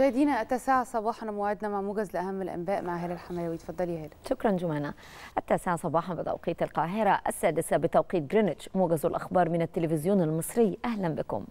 مشاهدينا التاسعة صباحا موعدنا مع موجز لأهم الأنباء مع هالة الحماوي اتفضلي هالة شكرا جمانة التاسعة صباحا بتوقيت القاهرة السادسة بتوقيت جرينتش موجز الأخبار من التلفزيون المصري أهلا بكم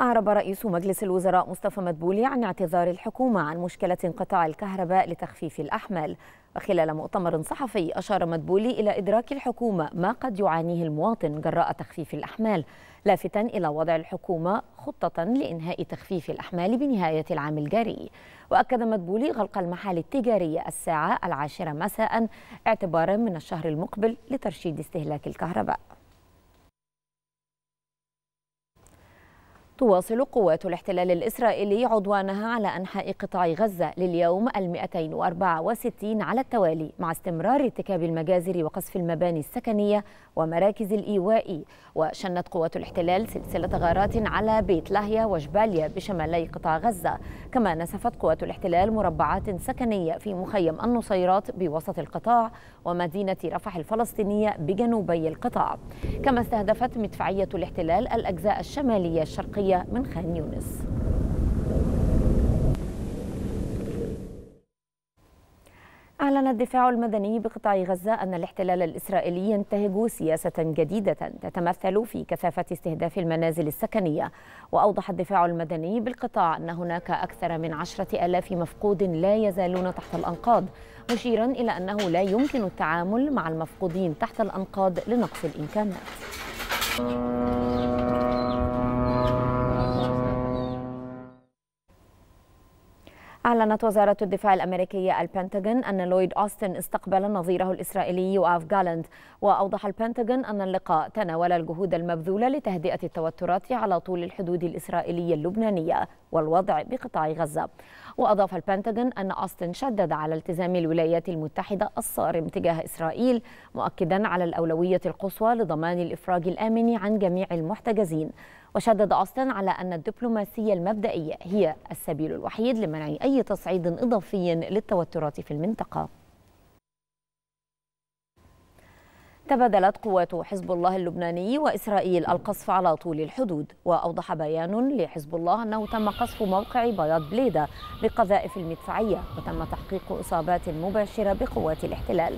أعرب رئيس مجلس الوزراء مصطفى مدبولي عن اعتذار الحكومة عن مشكلة انقطاع الكهرباء لتخفيف الأحمال وخلال مؤتمر صحفي أشار مدبولي إلى إدراك الحكومة ما قد يعانيه المواطن جراء تخفيف الأحمال لافتا إلى وضع الحكومة خطة لإنهاء تخفيف الأحمال بنهاية العام الجاري وأكد مدبولي غلق المحال التجارية الساعة العاشرة مساء اعتبارا من الشهر المقبل لترشيد استهلاك الكهرباء تواصل قوات الاحتلال الإسرائيلي عدوانها على أنحاء قطاع غزة لليوم الـ 264 على التوالي مع استمرار ارتكاب المجازر وقصف المباني السكنية ومراكز الإيواء وشنت قوات الاحتلال سلسلة غارات على بيت لاهيا وجباليا بشمالي قطاع غزة كما نسفت قوات الاحتلال مربعات سكنية في مخيم النصيرات بوسط القطاع ومدينة رفح الفلسطينية بجنوبي القطاع كما استهدفت مدفعية الاحتلال الأجزاء الشمالية الشرقية الشرقية من خان يونس أعلن الدفاع المدني بقطاع غزة أن الاحتلال الإسرائيلي ينتهج سياسة جديدة تتمثل في كثافة استهداف المنازل السكنية وأوضح الدفاع المدني بالقطاع أن هناك أكثر من عشرة ألاف مفقود لا يزالون تحت الأنقاض مشيرا إلى أنه لا يمكن التعامل مع المفقودين تحت الأنقاض لنقص الإمكانات أعلنت وزارة الدفاع الأمريكية البنتاغون أن لويد أوستن استقبل نظيره الإسرائيلي يوآف جالند وأوضح البنتاغون أن اللقاء تناول الجهود المبذولة لتهدئة التوترات على طول الحدود الإسرائيلية اللبنانية والوضع بقطاع غزة وأضاف البنتاغون أن أوستن شدد على التزام الولايات المتحدة الصارم تجاه إسرائيل مؤكدا على الأولوية القصوى لضمان الإفراج الآمن عن جميع المحتجزين وشدد أوستن على أن الدبلوماسية المبدئية هي السبيل الوحيد لمنع أي تصعيد إضافي للتوترات في المنطقة تبادلت قوات حزب الله اللبناني وإسرائيل القصف على طول الحدود وأوضح بيان لحزب الله أنه تم قصف موقع بياض بليدة بقذائف المدفعية وتم تحقيق إصابات مباشرة بقوات الاحتلال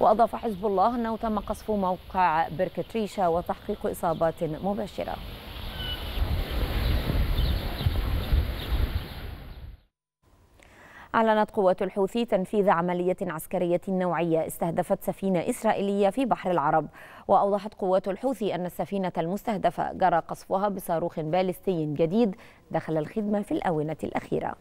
وأضاف حزب الله أنه تم قصف موقع بركتريشا وتحقيق إصابات مباشرة أعلنت قوات الحوثي تنفيذ عملية عسكرية نوعية استهدفت سفينة إسرائيلية في بحر العرب وأوضحت قوات الحوثي أن السفينة المستهدفة جرى قصفها بصاروخ باليستي جديد دخل الخدمة في الآونة الأخيرة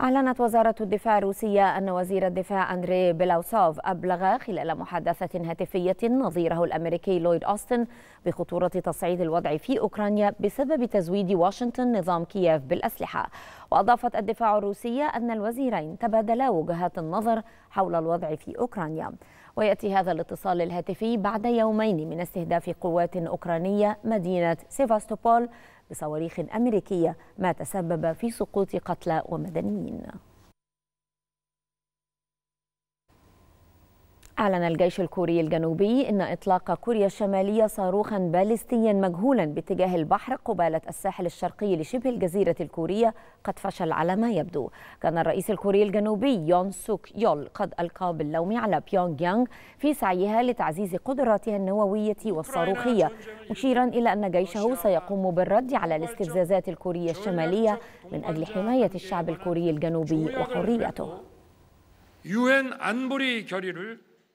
أعلنت وزارة الدفاع الروسية أن وزير الدفاع أندري بيلاوسوف أبلغ خلال محادثة هاتفية نظيره الأمريكي لويد أوستن بخطورة تصعيد الوضع في أوكرانيا بسبب تزويد واشنطن نظام كييف بالأسلحة وأضافت الدفاع الروسية أن الوزيرين تبادلا وجهات النظر حول الوضع في أوكرانيا ويأتي هذا الاتصال الهاتفي بعد يومين من استهداف قوات أوكرانية مدينة سيفاستوبول بصواريخ أمريكية ما تسبب في سقوط قتلى ومدنيين أعلن الجيش الكوري الجنوبي أن إطلاق كوريا الشمالية صاروخا باليستيا مجهولا باتجاه البحر قبالة الساحل الشرقي لشبه الجزيرة الكورية قد فشل على ما يبدو كان الرئيس الكوري الجنوبي يون سوك يول قد ألقى باللوم على بيونغ يانغ في سعيها لتعزيز قدراتها النووية والصاروخية مشيرا إلى أن جيشه سيقوم بالرد على الاستفزازات الكورية الشمالية من أجل حماية الشعب الكوري الجنوبي وحريته